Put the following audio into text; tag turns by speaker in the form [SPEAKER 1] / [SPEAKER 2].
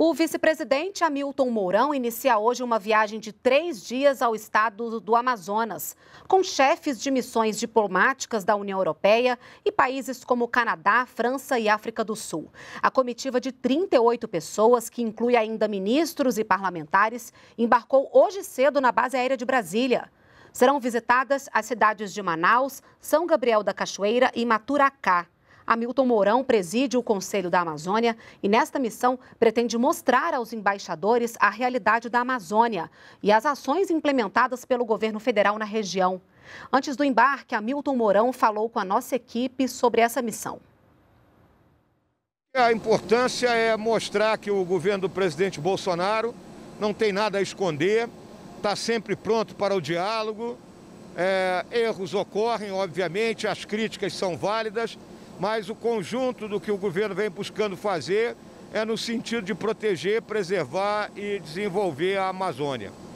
[SPEAKER 1] O vice-presidente Hamilton Mourão inicia hoje uma viagem de três dias ao estado do Amazonas, com chefes de missões diplomáticas da União Europeia e países como Canadá, França e África do Sul. A comitiva de 38 pessoas, que inclui ainda ministros e parlamentares, embarcou hoje cedo na base aérea de Brasília. Serão visitadas as cidades de Manaus, São Gabriel da Cachoeira e Maturacá. Hamilton Mourão preside o Conselho da Amazônia e, nesta missão, pretende mostrar aos embaixadores a realidade da Amazônia e as ações implementadas pelo governo federal na região. Antes do embarque, Hamilton Mourão falou com a nossa equipe sobre essa missão.
[SPEAKER 2] A importância é mostrar que o governo do presidente Bolsonaro não tem nada a esconder, está sempre pronto para o diálogo. É, erros ocorrem, obviamente, as críticas são válidas, mas o conjunto do que o governo vem buscando fazer é no sentido de proteger, preservar e desenvolver a Amazônia.